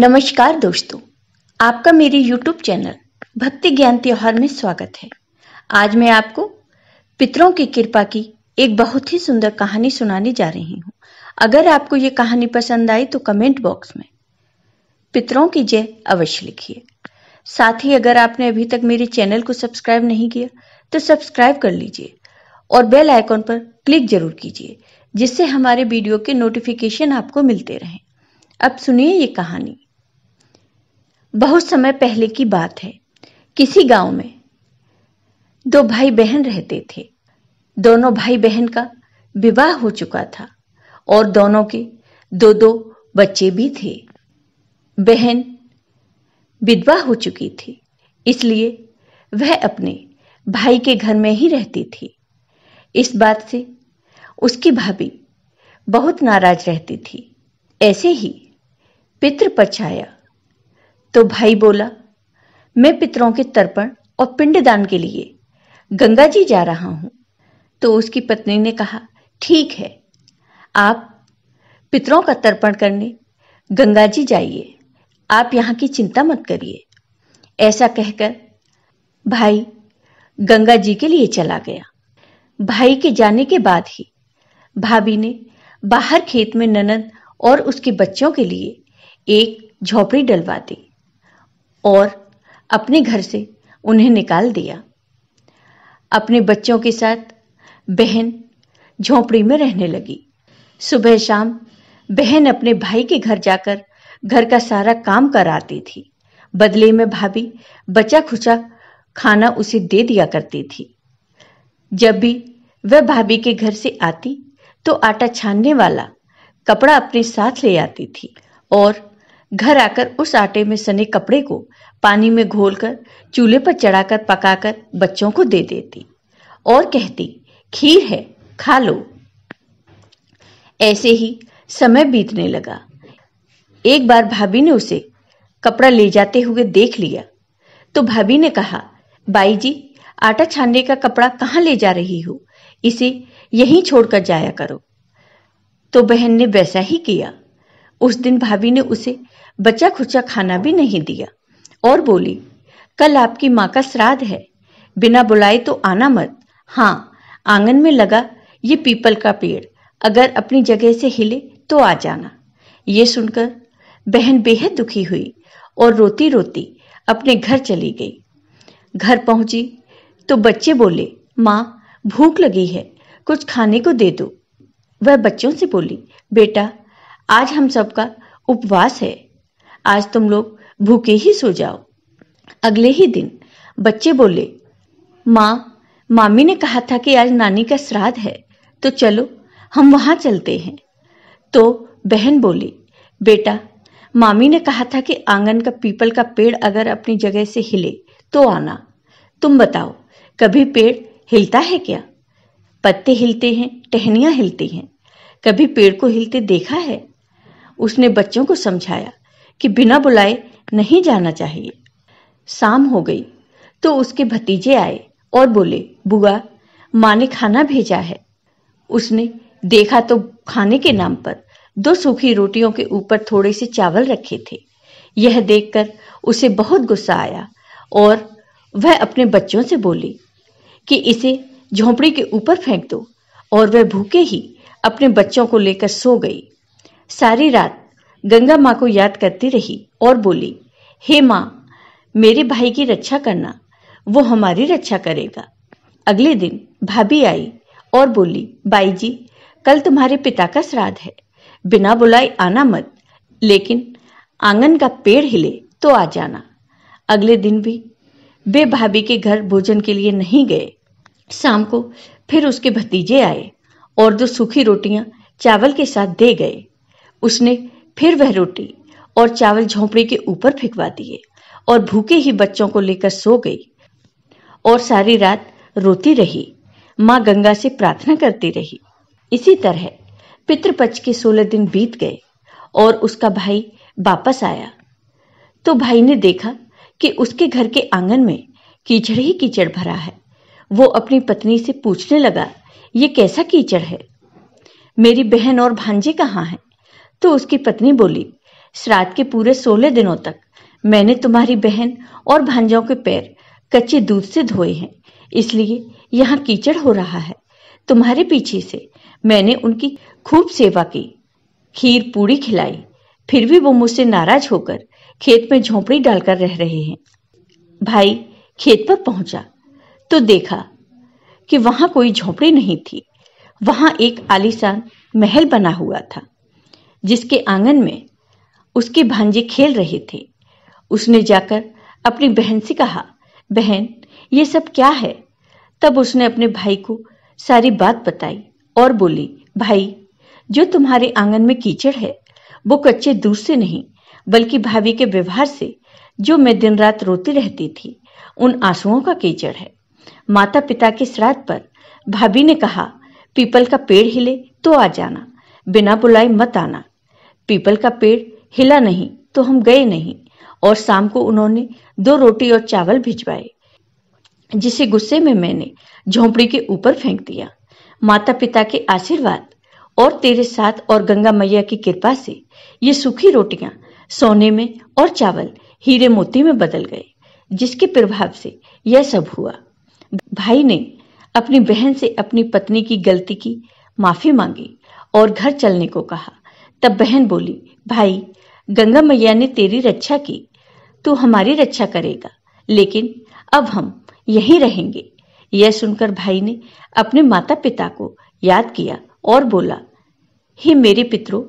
नमस्कार दोस्तों आपका मेरे YouTube चैनल भक्ति ज्ञान त्योहार में स्वागत है आज मैं आपको पितरों की कृपा की एक बहुत ही सुंदर कहानी सुनाने जा रही हूँ अगर आपको ये कहानी पसंद आई तो कमेंट बॉक्स में पितरों की जय अवश्य लिखिए साथ ही अगर आपने अभी तक मेरे चैनल को सब्सक्राइब नहीं किया तो सब्सक्राइब कर लीजिए और बेल आइकॉन पर क्लिक जरूर कीजिए जिससे हमारे वीडियो के नोटिफिकेशन आपको मिलते रहें अब सुनिए ये कहानी बहुत समय पहले की बात है किसी गांव में दो भाई बहन रहते थे दोनों भाई बहन का विवाह हो चुका था और दोनों के दो दो बच्चे भी थे बहन विधवा हो चुकी थी इसलिए वह अपने भाई के घर में ही रहती थी इस बात से उसकी भाभी बहुत नाराज रहती थी ऐसे ही पितृ पर तो भाई बोला मैं पितरों के तर्पण और पिंडदान के लिए गंगा जी जा रहा हूं तो उसकी पत्नी ने कहा ठीक है आप पितरों का तर्पण करने गंगा जी जाइए आप यहां की चिंता मत करिए ऐसा कहकर भाई गंगा जी के लिए चला गया भाई के जाने के बाद ही भाभी ने बाहर खेत में ननद और उसके बच्चों के लिए एक झोपड़ी डलवा दी और अपने घर से उन्हें निकाल दिया अपने बच्चों के साथ बहन झोपड़ी में रहने लगी सुबह शाम बहन अपने भाई के घर जाकर घर का सारा काम कराती थी बदले में भाभी बचा खुचा खाना उसे दे दिया करती थी जब भी वह भाभी के घर से आती तो आटा छानने वाला कपड़ा अपने साथ ले आती थी और घर आकर उस आटे में सने कपड़े को पानी में घोलकर चूल्हे पर चढ़ाकर पकाकर बच्चों को दे देती और कहती खीर है खा लो ऐसे ही समय बीतने लगा एक बार भाभी ने उसे कपड़ा ले जाते हुए देख लिया तो भाभी ने कहा बाई जी आटा छानने का कपड़ा कहाँ ले जा रही हो इसे यहीं छोड़कर जाया करो तो बहन ने वैसा ही किया उस दिन भाभी ने उसे बचा खुचा खाना भी नहीं दिया और बोली कल आपकी माँ का श्राद्ध है बिना बुलाए तो आना मत हाँ आंगन में लगा ये पीपल का पेड़ अगर अपनी जगह से हिले तो आ जाना ये सुनकर बहन बेहद दुखी हुई और रोती रोती अपने घर चली गई घर पहुंची तो बच्चे बोले माँ भूख लगी है कुछ खाने को दे दो वह बच्चों से बोली बेटा आज हम सबका उपवास है आज तुम लोग भूखे ही सो जाओ अगले ही दिन बच्चे बोले माँ मामी ने कहा था कि आज नानी का श्राद्ध है तो चलो हम वहाँ चलते हैं तो बहन बोली बेटा मामी ने कहा था कि आंगन का पीपल का पेड़ अगर अपनी जगह से हिले तो आना तुम बताओ कभी पेड़ हिलता है क्या पत्ते हिलते हैं टहनियाँ हिलती हैं कभी पेड़ को हिलते देखा है उसने बच्चों को समझाया कि बिना बुलाए नहीं जाना चाहिए शाम हो गई तो उसके भतीजे आए और बोले बुआ माँ ने खाना भेजा है उसने देखा तो खाने के नाम पर दो सूखी रोटियों के ऊपर थोड़े से चावल रखे थे यह देखकर उसे बहुत गुस्सा आया और वह अपने बच्चों से बोली कि इसे झोंपड़ी के ऊपर फेंक दो और वह भूखे ही अपने बच्चों को लेकर सो गई सारी रात गंगा माँ को याद करती रही और बोली हे माँ मेरे भाई की रक्षा करना वो हमारी रक्षा करेगा अगले दिन भाभी आई और बोली बाई जी कल तुम्हारे पिता का श्राद्ध है बिना बुलाए आना मत लेकिन आंगन का पेड़ हिले तो आ जाना अगले दिन भी वे भाभी के घर भोजन के लिए नहीं गए शाम को फिर उसके भतीजे आए और दो सूखी रोटियां चावल के साथ दे गए उसने फिर वह रोटी और चावल झोंपड़ी के ऊपर फेंकवा दिए और भूखे ही बच्चों को लेकर सो गई और सारी रात रोती रही माँ गंगा से प्रार्थना करती रही इसी तरह पितृपक्ष के सोलह दिन बीत गए और उसका भाई वापस आया तो भाई ने देखा कि उसके घर के आंगन में कीचड़ ही कीचड़ भरा है वो अपनी पत्नी से पूछने लगा ये कैसा कीचड़ है मेरी बहन और भांजे कहाँ हैं तो उसकी पत्नी बोली श्राद्ध के पूरे सोलह दिनों तक मैंने तुम्हारी बहन और भांजाओं के पैर कच्चे दूध से धोए हैं इसलिए यहाँ कीचड़ हो रहा है तुम्हारे पीछे से मैंने उनकी खूब सेवा की खीर पूड़ी खिलाई फिर भी वो मुझसे नाराज होकर खेत में झोंपड़ी डालकर रह रहे हैं भाई खेत पर पहुंचा तो देखा कि वहां कोई झोंपड़ी नहीं थी वहां एक आलीशान महल बना हुआ था जिसके आंगन में उसके भांजे खेल रहे थे उसने जाकर अपनी बहन से कहा बहन ये सब क्या है तब उसने अपने भाई को सारी बात बताई और बोली भाई जो तुम्हारे आंगन में कीचड़ है वो कच्चे दूध से नहीं बल्कि भाभी के व्यवहार से जो मैं दिन रात रोती रहती थी उन आंसुओं का कीचड़ है माता पिता के श्राद्ध पर भाभी ने कहा पीपल का पेड़ हिले तो आ जाना बिना बुलाए मत आना पीपल का पेड़ हिला नहीं तो हम गए नहीं और शाम को उन्होंने दो रोटी और चावल भिजवाए जिसे गुस्से में मैंने झोंपड़ी के ऊपर फेंक दिया माता पिता के आशीर्वाद और तेरे साथ और गंगा मैया की कृपा से ये सूखी रोटियां सोने में और चावल हीरे मोती में बदल गए जिसके प्रभाव से यह सब हुआ भाई ने अपनी बहन से अपनी पत्नी की गलती की माफी मांगी और घर चलने को कहा तब बहन बोली भाई गंगा मैया ने तेरी रक्षा की तू हमारी रक्षा करेगा लेकिन अब हम यहीं रहेंगे यह सुनकर भाई ने अपने माता पिता को याद किया और बोला हे मेरे पितरों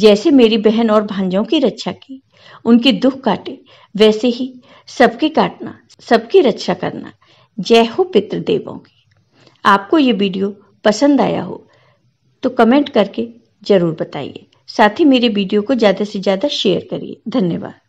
जैसे मेरी बहन और भांजों की रक्षा की उनके दुख काटे वैसे ही सबके काटना सबकी रक्षा करना जय हो पितृदेवों की आपको ये वीडियो पसंद आया हो तो कमेंट करके ज़रूर बताइए साथ ही मेरे वीडियो को ज़्यादा से ज़्यादा शेयर करिए धन्यवाद